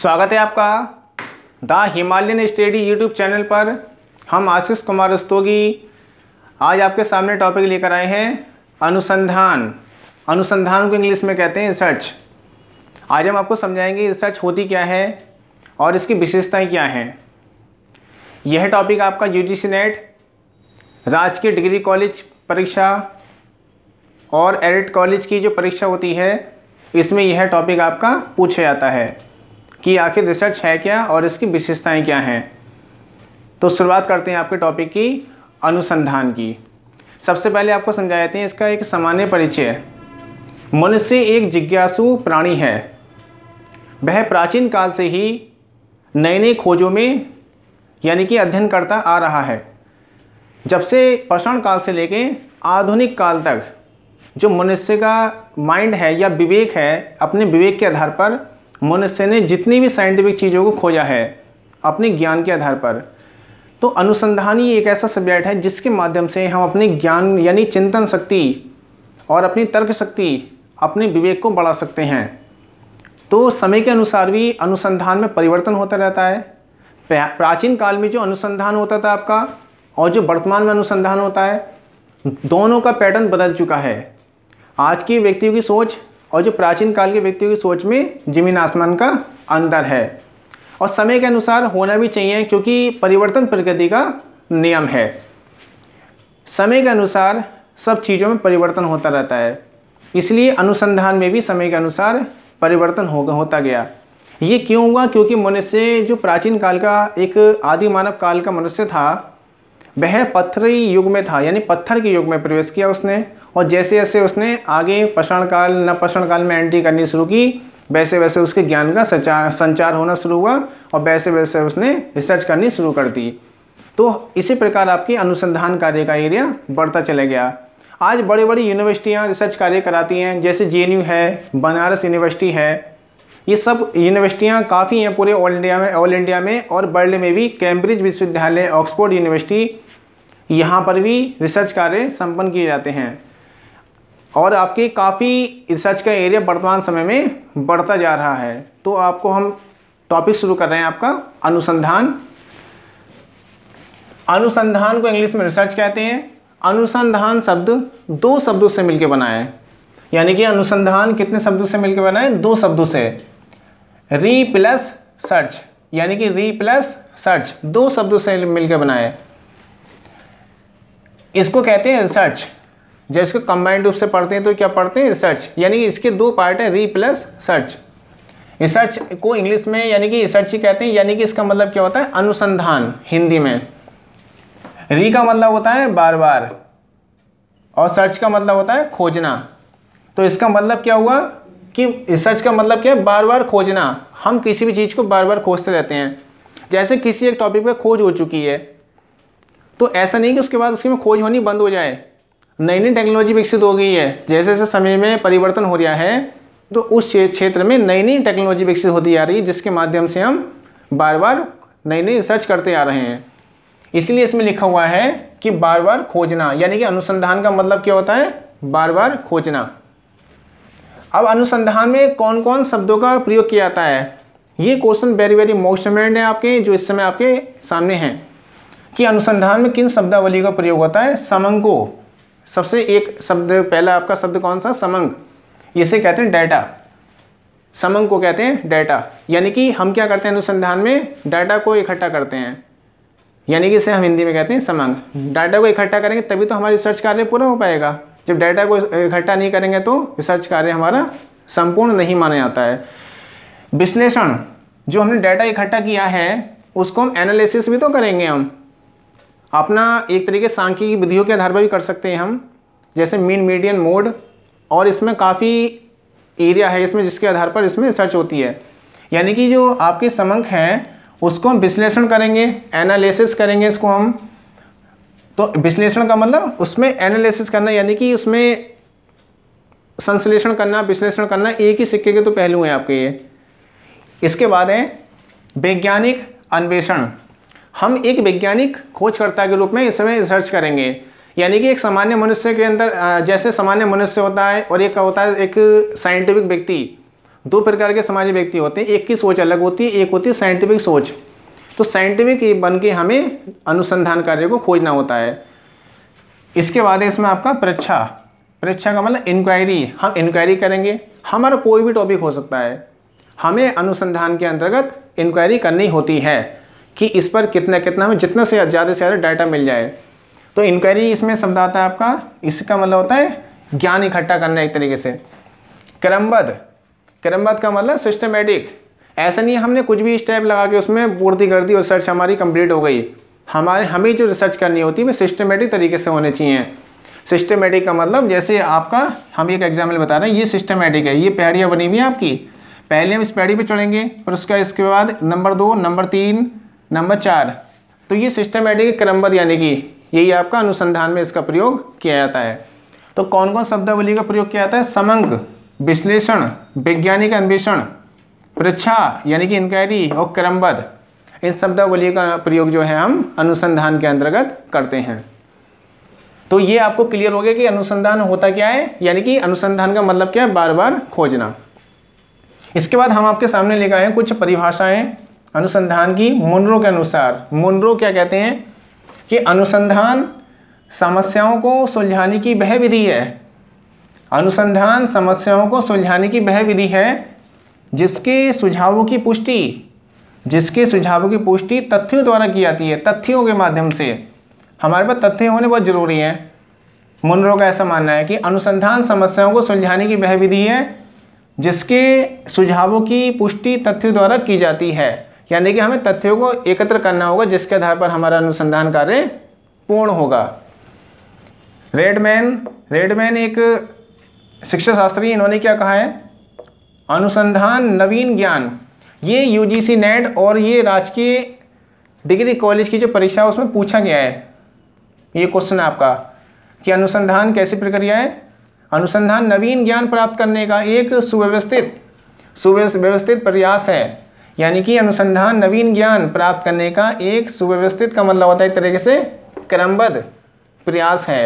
स्वागत है आपका the Himalayan study YouTube channel पर हम आशीष कुमार रस्तोगी आज आपके सामने टॉपिक लेकर आए हैं अनुसंधान अनुसंधान को इंग्लिश में कहते हैं रिसर्च आज हम आपको समझाएंगे रिसर्च होती क्या है और इसकी विशेषताएं क्या हैं यह टॉपिक आपका यू जी सी नेट राजकीय डिग्री कॉलेज परीक्षा और एडिट कॉलेज की जो परीक्षा होती है इसमें यह टॉपिक आपका पूछा जाता है कि आखिर रिसर्च है क्या और इसकी विशेषताएं क्या हैं तो शुरुआत करते हैं आपके टॉपिक की अनुसंधान की सबसे पहले आपको समझा जाते हैं इसका एक सामान्य परिचय मनुष्य एक जिज्ञासु प्राणी है वह प्राचीन काल से ही नए नए खोजों में यानी कि अध्ययन करता आ रहा है जब से पषाण काल से लेके आधुनिक काल तक जो मनुष्य का माइंड है या विवेक है अपने विवेक के आधार पर मनुष्य ने जितनी भी साइंटिफिक चीज़ों को खोजा है अपने ज्ञान के आधार पर तो अनुसंधान ही एक ऐसा सब्जेक्ट है जिसके माध्यम से हम अपने ज्ञान यानी चिंतन शक्ति और अपनी तर्क शक्ति अपने विवेक को बढ़ा सकते हैं तो समय के अनुसार भी अनुसंधान में परिवर्तन होता रहता है प्राचीन काल में जो अनुसंधान होता था आपका और जो वर्तमान में अनुसंधान होता है दोनों का पैटर्न बदल चुका है आज की व्यक्तियों की सोच और जो प्राचीन काल के व्यक्तियों की सोच में जमीन आसमान का अंतर है और समय के अनुसार होना भी चाहिए क्योंकि परिवर्तन प्रकृति का नियम है समय के अनुसार सब चीज़ों में परिवर्तन होता रहता है इसलिए अनुसंधान में भी समय के अनुसार परिवर्तन हो होता गया ये क्यों हुआ क्योंकि मनुष्य जो प्राचीन काल का एक आदि मानव काल का मनुष्य था वह पत्थरी युग में था यानी पत्थर के युग में प्रवेश किया उसने और जैसे जैसे उसने आगे पषण काल न पषण काल में एंट्री करनी शुरू की वैसे वैसे उसके ज्ञान का संचार संचार होना शुरू हुआ और वैसे वैसे उसने रिसर्च करनी शुरू कर दी तो इसी प्रकार आपके अनुसंधान कार्य का एरिया बढ़ता चले गया आज बड़ी बड़ी यूनिवर्सिटियाँ रिसर्च कार्य कराती हैं जैसे जे है बनारस यूनिवर्सिटी है ये सब यूनिवर्सिटियाँ काफ़ी हैं पूरे ऑल इंडिया में ऑल इंडिया में और वर्ल्ड में भी कैम्ब्रिज विश्वविद्यालय ऑक्सफोर्ड यूनिवर्सिटी यहाँ पर भी रिसर्च कार्य संपन्न किए जाते हैं और आपके काफ़ी रिसर्च का एरिया वर्तमान समय में बढ़ता जा रहा है तो आपको हम टॉपिक शुरू कर रहे हैं आपका अनुसंधान अनुसंधान को इंग्लिश में रिसर्च कहते हैं अनुसंधान शब्द दो शब्दों से मिलकर बना है यानी कि अनुसंधान कितने शब्दों से मिलकर बना है दो शब्दों से री प्लस सर्च यानी कि री प्लस सर्च दो शब्दों से मिलकर बना है इसको कहते हैं रिसर्च जब इसको कंबाइंड रूप से पढ़ते हैं तो क्या पढ़ते हैं रिसर्च यानी कि इसके दो पार्ट हैं री प्लस सर्च रिसर्च को इंग्लिश में यानी कि रिसर्च ही कहते हैं यानी कि इसका मतलब क्या होता है अनुसंधान हिंदी में री का मतलब होता है बार बार और सर्च का मतलब होता है खोजना तो इसका मतलब क्या हुआ कि रिसर्च का मतलब क्या है बार बार खोजना हम किसी भी चीज़ को बार बार खोजते रहते हैं जैसे किसी एक टॉपिक पर खोज हो चुकी है तो ऐसा नहीं कि उसके बाद उसकी में खोज होनी बंद हो जाए नई नई टेक्नोलॉजी विकसित हो गई है जैसे जैसे समय में परिवर्तन हो रहा है तो उस क्षेत्र में नई नई टेक्नोलॉजी विकसित होती जा रही है जिसके माध्यम से हम बार बार नई नई रिसर्च करते आ रहे हैं इसलिए इसमें लिखा हुआ है कि बार बार खोजना यानी कि अनुसंधान का मतलब क्या होता है बार बार खोजना अब अनुसंधान में कौन कौन शब्दों का प्रयोग किया जाता है ये क्वेश्चन वेरी वेरी मोस्ट है आपके जो इस समय आपके सामने हैं कि अनुसंधान में किन शब्दावली का प्रयोग होता है समंगो सबसे एक शब्द पहला आपका शब्द कौन सा समंग इसे कहते हैं डाटा समंग को कहते हैं डाटा यानी कि हम क्या करते हैं अनुसंधान में डाटा को इकट्ठा करते हैं यानी कि इसे हम हिंदी में कहते हैं समंग डाटा को इकट्ठा करेंगे तभी तो हमारा रिसर्च कार्य पूरा हो पाएगा जब डाटा को इकट्ठा नहीं करेंगे तो रिसर्च कार्य हमारा संपूर्ण नहीं माना जाता है विश्लेषण जो हमने डाटा इकट्ठा किया है उसको हम एनालिसिस भी तो करेंगे हम अपना एक तरीके सांख्यिक विधियों के आधार पर भी कर सकते हैं हम जैसे मीन मीडियन मोड और इसमें काफ़ी एरिया है इसमें जिसके आधार पर इसमें रिसर्च होती है यानी कि जो आपके समंक हैं उसको हम विश्लेषण करेंगे एनालिसिस करेंगे इसको हम तो विश्लेषण का मतलब उसमें एनालिसिस करना यानी कि उसमें संश्लेषण करना विश्लेषण करना एक ही सिक्के के तो पहलू हैं आपके ये इसके बाद है वैज्ञानिक अन्वेषण हम एक वैज्ञानिक खोजकर्ता के रूप में इस समय रिसर्च करेंगे यानी कि एक सामान्य मनुष्य के अंदर जैसे सामान्य मनुष्य होता है और एक होता है एक साइंटिफिक व्यक्ति दो प्रकार के सामाजिक व्यक्ति होते हैं एक की सोच अलग होती है एक होती है साइंटिफिक सोच तो साइंटिफिक बन के हमें अनुसंधान कार्य को खोजना होता है इसके बाद है इसमें आपका परीक्षा परीक्षा का मतलब इंक्वायरी हम इंक्वायरी करेंगे हमारा कोई भी टॉपिक हो सकता है हमें अनुसंधान के अंतर्गत इंक्वायरी करनी होती है कि इस पर कितना कितना हमें जितना से ज़्यादा से ज़्यादा डाटा मिल जाए तो इंक्वायरी इसमें शब्द आता है आपका इसका मतलब होता है ज्ञान इकट्ठा करना एक तरीके से क्रमबद्ध क्रमबद्ध का मतलब सिस्टमेटिक ऐसा नहीं हमने कुछ भी स्टेप लगा के उसमें पूर्ति कर दी और रिसर्च हमारी कंप्लीट हो गई हमारे हमें जो रिसर्च करनी होती है वो सिस्टमेटिक तरीके से होने चाहिए सिस्टमेटिक का मतलब जैसे आपका हम एक एग्जाम्पल बता रहे हैं ये सिस्टमेटिक है ये पैड़ियाँ बनी हुई हैं आपकी पहले हम इस पैड़ी पर चढ़ेंगे और उसका इसके बाद नंबर दो नंबर तीन नंबर चार तो ये सिस्टमेटिक क्रमबद्ध यानी कि यही आपका अनुसंधान में इसका प्रयोग किया जाता है तो कौन कौन शब्दावली का प्रयोग किया जाता है समंक विश्लेषण वैज्ञानिक अन्वेषण परीक्षा यानी कि इंक्वायरी और क्रमबद्ध इन शब्दावली का प्रयोग जो है हम अनुसंधान के अंतर्गत करते हैं तो ये आपको क्लियर हो गया कि अनुसंधान होता क्या है यानी कि अनुसंधान का मतलब क्या है बार बार खोजना इसके बाद हम आपके सामने लेकर आए कुछ परिभाषाएं अनुसंधान की मुनरो के अनुसार मुनरो क्या कहते हैं कि अनुसंधान समस्याओं को सुलझाने की वह विधि है अनुसंधान समस्याओं को सुलझाने की वह विधि है जिसके सुझावों की पुष्टि जिसके सुझावों की पुष्टि तथ्यों द्वारा की जाती है तथ्यों के माध्यम से हमारे पास तथ्य होने बहुत ज़रूरी है मुनरो का ऐसा मानना है कि अनुसंधान समस्याओं को सुलझाने की वह विधि है जिसके सुझावों की पुष्टि तथ्यों द्वारा की जाती है यानी कि हमें तथ्यों को एकत्र करना होगा जिसके आधार पर हमारा अनुसंधान कार्य पूर्ण होगा रेडमैन रेडमैन एक शिक्षा शास्त्री इन्होंने क्या कहा है अनुसंधान नवीन ज्ञान ये यू जी सी नेट और ये राजकीय डिग्री कॉलेज की जो परीक्षा है उसमें पूछा गया है ये क्वेश्चन आपका कि अनुसंधान कैसी प्रक्रिया है अनुसंधान नवीन ज्ञान प्राप्त करने का एक सुव्यवस्थित सुव्यवस्थित प्रयास है यानी कि अनुसंधान नवीन ज्ञान प्राप्त करने का एक सुव्यवस्थित का मतलब होता है एक तरीके से क्रमबद्ध प्रयास है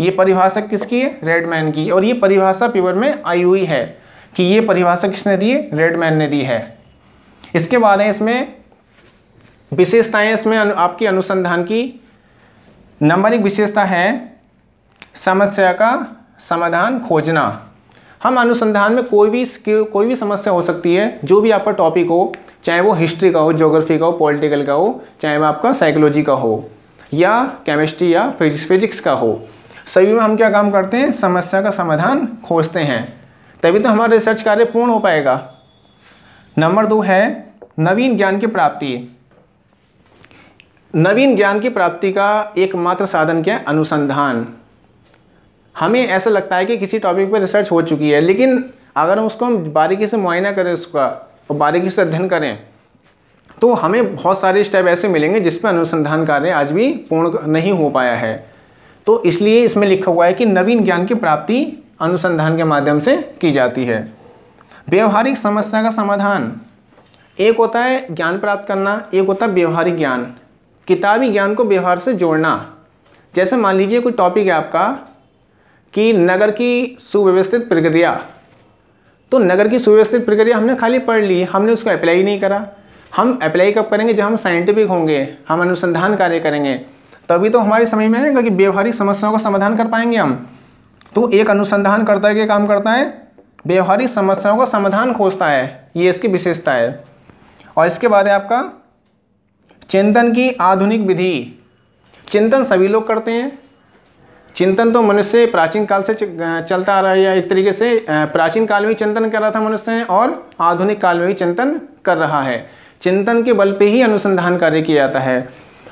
ये परिभाषा किसकी है रेडमैन की और ये परिभाषा पेपर में आई हुई है कि ये परिभाषा किसने दी है रेडमैन ने दी है इसके बाद है इसमें विशेषताएं इसमें अनु, आपकी अनुसंधान की नंबर एक विशेषता है समस्या का समाधान खोजना हम अनुसंधान में कोई भी कोई भी समस्या हो सकती है जो भी आपका टॉपिक हो चाहे वो हिस्ट्री का हो ज्योग्राफी का हो पॉलिटिकल का हो चाहे वो आपका साइकोलॉजी का हो या केमिस्ट्री या फिजिक्स का हो सभी में हम क्या काम करते हैं समस्या का समाधान खोजते हैं तभी तो हमारा रिसर्च कार्य पूर्ण हो पाएगा नंबर दो है नवीन ज्ञान की प्राप्ति नवीन ज्ञान की प्राप्ति का एकमात्र साधन क्या है अनुसंधान हमें ऐसा लगता है कि किसी टॉपिक पर रिसर्च हो चुकी है लेकिन अगर हम उसको हम बारीकी से मुआयना करें उसका और बारीकी से अध्ययन करें तो हमें बहुत सारे स्टेप ऐसे मिलेंगे जिस पर अनुसंधान कार्य आज भी पूर्ण नहीं हो पाया है तो इसलिए इसमें लिखा हुआ है कि नवीन ज्ञान की प्राप्ति अनुसंधान के माध्यम से की जाती है व्यवहारिक समस्या का समाधान एक होता है ज्ञान प्राप्त करना एक होता है व्यवहारिक ज्ञान किताबी ज्ञान को व्यवहार से जोड़ना जैसे मान लीजिए कोई टॉपिक है आपका कि नगर की सुव्यवस्थित प्रक्रिया तो नगर की सुव्यवस्थित प्रक्रिया हमने खाली पढ़ ली हमने उसको अप्लाई नहीं करा हम अप्लाई कब करेंगे जब हम साइंटिफिक होंगे हम अनुसंधान कार्य करेंगे तभी तो हमारे समझ में आएगा कि व्यवहारिक समस्याओं का समाधान कर पाएंगे हम तो एक अनुसंधान करता है काम करता है व्यवहारिक समस्याओं का समाधान खोजता है ये इसकी विशेषता है और इसके बाद है आपका चिंतन की आधुनिक विधि चिंतन सभी लोग करते हैं चिंतन तो मनुष्य प्राचीन काल से चलता आ रहा है या एक तरीके से प्राचीन काल में चिंतन कर रहा था मनुष्य और आधुनिक काल में भी चिंतन कर रहा है चिंतन के बल पे ही अनुसंधान कार्य किया जाता है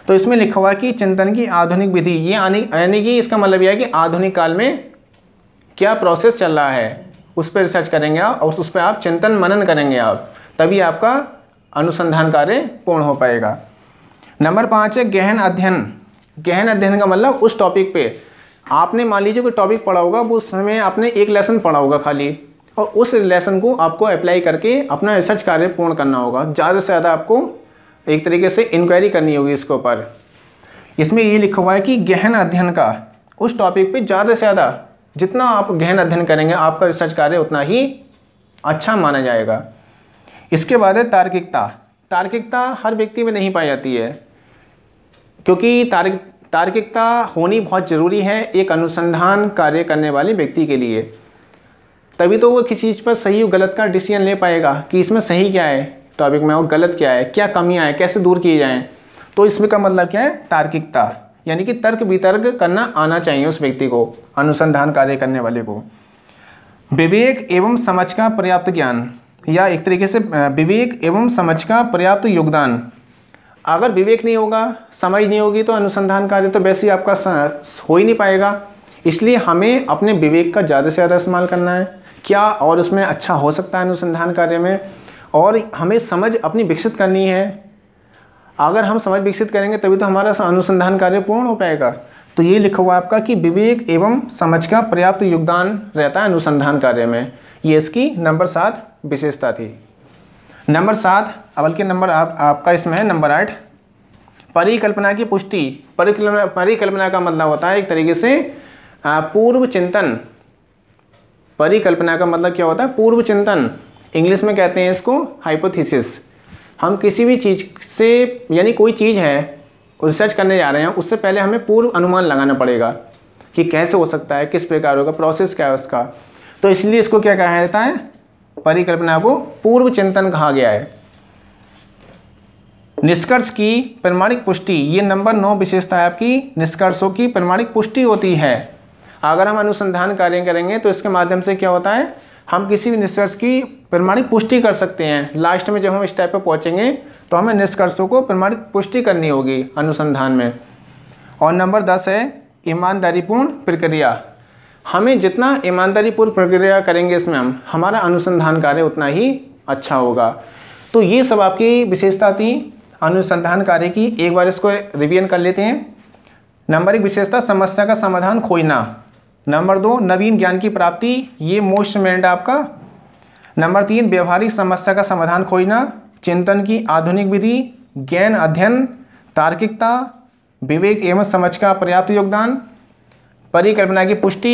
तो इसमें लिखा हुआ कि चिंतन की आधुनिक विधि ये यानी कि इसका मतलब यह है कि आधुनिक काल में क्या प्रोसेस चल रहा है उस पर रिसर्च करेंगे आप और उस पर आप चिंतन मनन करेंगे आप तभी आपका अनुसंधान कार्य पूर्ण हो पाएगा नंबर पाँच है गहन अध्ययन गहन अध्ययन का मतलब उस टॉपिक पे आपने मान लीजिए कोई टॉपिक पढ़ा होगा वो उस समय आपने एक लेसन पढ़ा होगा खाली और उस लेसन को आपको अप्लाई करके अपना रिसर्च कार्य पूर्ण करना होगा ज़्यादा से ज़्यादा आपको एक तरीके से इंक्वायरी करनी होगी इसके ऊपर इसमें ये लिखा हुआ है कि गहन अध्ययन का उस टॉपिक पे ज़्यादा से ज़्यादा जितना आप गहन अध्ययन करेंगे आपका रिसर्च कार्य उतना ही अच्छा माना जाएगा इसके बाद है तार्किकता तार्किकता हर व्यक्ति में नहीं पाई जाती है क्योंकि तार्किक तार्किकता होनी बहुत ज़रूरी है एक अनुसंधान कार्य करने वाले व्यक्ति के लिए तभी तो वो किसी चीज़ पर सही और गलत का डिसीजन ले पाएगा कि इसमें सही क्या है टॉपिक में और गलत क्या है क्या कमियाँ हैं कैसे दूर किए जाएँ तो इसमें का मतलब क्या है तार्किकता यानी कि तर्क वितर्क करना आना चाहिए उस व्यक्ति को अनुसंधान कार्य करने वाले को विवेक एवं समझ का पर्याप्त ज्ञान या एक तरीके से विवेक एवं समझ का पर्याप्त योगदान अगर विवेक नहीं होगा समझ नहीं होगी तो अनुसंधान कार्य तो वैसे ही आपका हो ही नहीं पाएगा इसलिए हमें अपने विवेक का ज़्यादा से ज़्यादा इस्तेमाल करना है क्या और उसमें अच्छा हो सकता है अनुसंधान कार्य में और हमें समझ अपनी विकसित करनी है अगर हम समझ विकसित करेंगे तभी तो हमारा अनुसंधान कार्य पूर्ण हो पाएगा तो ये लिखा हुआ आपका कि विवेक एवं समझ का पर्याप्त योगदान रहता है अनुसंधान कार्य में ये इसकी नंबर सात विशेषता थी नंबर सात बल्कि नंबर आप आपका इसमें है नंबर आठ परिकल्पना की पुष्टि परिकल्पना परिकल्पना का मतलब होता है एक तरीके से पूर्व चिंतन परिकल्पना का मतलब क्या होता है पूर्व चिंतन इंग्लिश में कहते हैं इसको हाइपोथेसिस हम किसी भी चीज़ से यानी कोई चीज़ है रिसर्च करने जा रहे हैं उससे पहले हमें पूर्व अनुमान लगाना पड़ेगा कि कैसे हो सकता है किस प्रकार होगा प्रोसेस क्या है उसका तो इसलिए इसको क्या कहा जाता है परिकल्पना को पूर्व चिंतन कहा गया है निष्कर्ष की प्रमाणिक पुष्टि ये नंबर नौ विशेषता है आपकी निष्कर्षों की प्रमाणिक पुष्टि होती है अगर हम अनुसंधान कार्य करेंगे तो इसके माध्यम से क्या होता है हम किसी भी निष्कर्ष की प्रमाणिक पुष्टि कर सकते हैं लास्ट में जब हम इस टाइप पर पहुँचेंगे तो हमें निष्कर्षों को प्रमाणिक पुष्टि करनी होगी अनुसंधान में और नंबर दस है ईमानदारीपूर्ण प्रक्रिया हमें जितना ईमानदारी पूर्व प्रक्रिया करेंगे इसमें हम हमारा अनुसंधान कार्य उतना ही अच्छा होगा तो ये सब आपकी विशेषता थी अनुसंधान कार्य की एक बार इसको रिवियन कर लेते हैं नंबर एक विशेषता समस्या का समाधान खोजना नंबर दो नवीन ज्ञान की प्राप्ति ये मोस्ट मेंट आपका नंबर तीन व्यवहारिक समस्या का समाधान खोजना चिंतन की आधुनिक विधि ज्ञान अध्ययन तार्किकता विवेक एवं समझ का पर्याप्त योगदान परिकल्पना की पुष्टि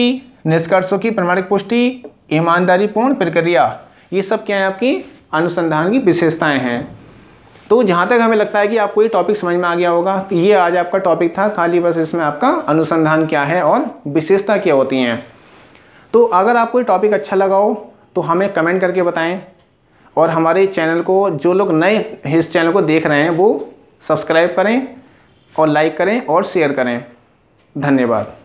निष्कर्षों की प्रमाणिक पुष्टि ईमानदारीपूर्ण प्रक्रिया ये सब क्या है आपकी अनुसंधान की विशेषताएं हैं तो जहाँ तक हमें लगता है कि आपको ये टॉपिक समझ में आ गया होगा कि ये आज आपका टॉपिक था खाली बस इसमें आपका अनुसंधान क्या है और विशेषता क्या होती हैं तो अगर आपको ये टॉपिक अच्छा लगा हो तो हमें कमेंट करके बताएं और हमारे चैनल को जो लोग नए इस चैनल को देख रहे हैं वो सब्सक्राइब करें और लाइक करें और शेयर करें धन्यवाद